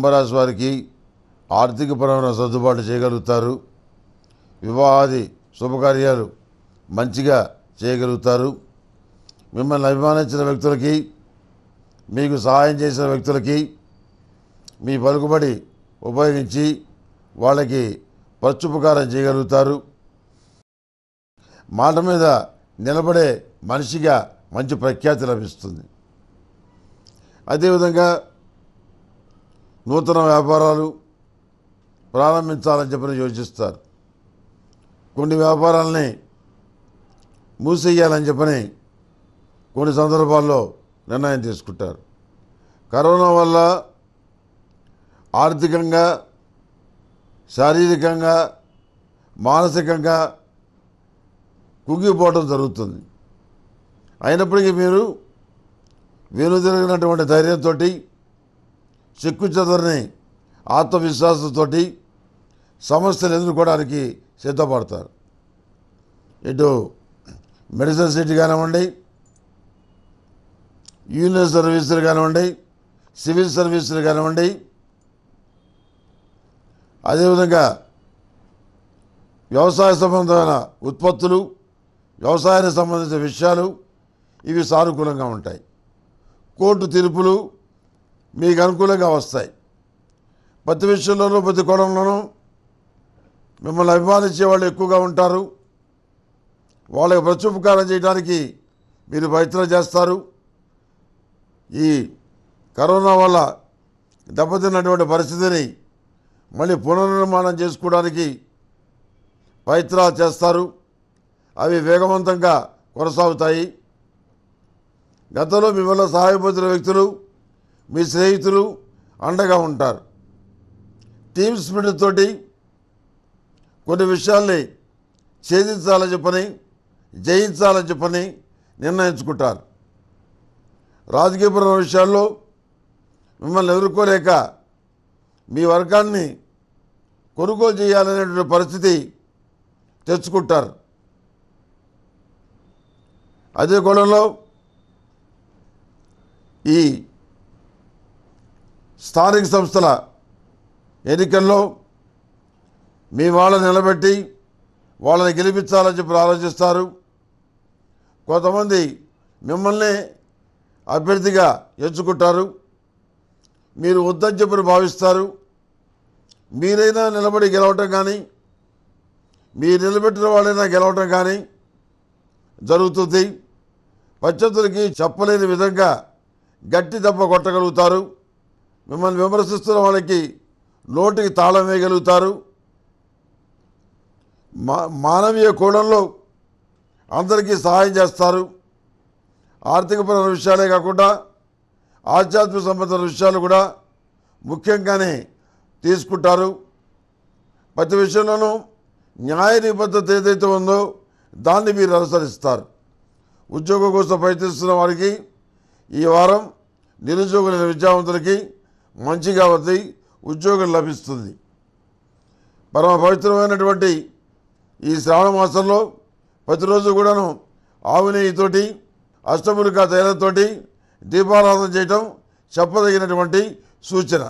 కుంభరాశి వారికి ఆర్థిక పరమైన సర్దుబాటు చేయగలుగుతారు వివాహాది శుభకార్యాలు మంచిగా చేయగలుగుతారు మిమ్మల్ని అభిమానించిన వ్యక్తులకి మీకు సహాయం చేసిన వ్యక్తులకి మీ పలుకుబడి ఉపయోగించి వాళ్ళకి ప్రత్యుపకారం చేయగలుగుతారు మాట మీద నిలబడే మనిషిగా మంచి ప్రఖ్యాతి లభిస్తుంది అదేవిధంగా నూతన వ్యాపారాలు ప్రారంభించాలని చెప్పి యోచిస్తారు కొన్ని వ్యాపారాలని మూసేయాలని చెప్పని కొన్ని సందర్భాల్లో నిర్ణయం తీసుకుంటారు కరోనా వల్ల ఆర్థికంగా శారీరకంగా మానసికంగా కుంగిపోవటం జరుగుతుంది అయినప్పటికీ మీరు వెనుదిరిగినటువంటి ధైర్యంతో చెక్కు చెదరని ఆత్మవిశ్వాసంతో సమస్యలు ఎదుర్కోవడానికి సిద్ధపడతారు ఇటు మెడిసిన్ సిటీ కానివ్వండి యూనియన్ సర్వీసులు కానివ్వండి సివిల్ సర్వీసులు కానివ్వండి అదేవిధంగా వ్యవసాయ సంబంధమైన ఉత్పత్తులు వ్యవసాయానికి సంబంధించిన విషయాలు ఇవి సానుకూలంగా ఉంటాయి కోర్టు తీర్పులు మీకు అనుకూలంగా వస్తాయి ప్రతి విషయంలోనూ ప్రతి కోణంలోనూ మిమ్మల్ని అభిమానించే వాళ్ళు ఎక్కువగా ఉంటారు వాళ్ళకి ప్రత్యుపకారం చేయడానికి మీరు ప్రయత్నం చేస్తారు ఈ కరోనా వల్ల దెబ్బతిన్నటువంటి పరిస్థితిని మళ్ళీ పునర్నిర్మాణం చేసుకోవడానికి ప్రయత్నాలు చేస్తారు అవి వేగవంతంగా కొనసాగుతాయి గతంలో మిమ్మల్ని సహాయపడుతున్న వ్యక్తులు మీ స్నేహితులు అండగా ఉంటారు టీమ్ స్పిరిట్ తోటి కొన్ని విషయాల్ని ఛేదించాలని చెప్పని జయించాలని చెప్పని నిర్ణయించుకుంటారు రాజకీయపరమైన విషయాల్లో మిమ్మల్ని ఎదుర్కోలేక మీ వర్గాన్ని కొనుగోలు చేయాలనేటువంటి పరిస్థితి తెచ్చుకుంటారు అదే కోణంలో ఈ స్థానిక సంస్థల ఎన్నికల్లో మీ వాళ్ళని నిలబెట్టి వాళ్ళని గెలిపించాలని చెప్పి ఆలోచిస్తారు కొంతమంది మిమ్మల్ని అభ్యర్థిగా ఎంచుకుంటారు మీరు వద్దని చెప్పని భావిస్తారు మీరైనా నిలబడి గెలవటం కానీ మీరు నిలబెట్టిన వాళ్ళైనా గెలవటం కానీ జరుగుతుంది పచ్చతులకి చెప్పలేని విధంగా గట్టి దెబ్బ కొట్టగలుగుతారు మిమ్మల్ని విమర్శిస్తున్న వాళ్ళకి నోటికి తాళం వేయగలుగుతారు మా మానవీయ కోణంలో అందరికీ సహాయం చేస్తారు ఆర్థికపరమైన విషయాలే కాకుండా ఆధ్యాత్మిక సంబంధించిన విషయాలు కూడా ముఖ్యంగానే తీసుకుంటారు ప్రతి విషయంలోనూ న్యాయ నిబద్ధత ఏదైతే ఉందో దాన్ని మీరు అనుసరిస్తారు ఉద్యోగం కోసం ప్రయత్నిస్తున్న వారికి ఈ వారం నిరుద్యోగులైన విద్యావంతులకి మంచిగా అవుతాయి ఉద్యోగం లభిస్తుంది పరమ పవిత్రమైనటువంటి ఈ శ్రావణ మాసంలో ప్రతిరోజు కూడాను ఆవు నెయ్యితోటి అష్టములికా తైలంతోటి దీపారాధన చేయటం చెప్పదగినటువంటి సూచన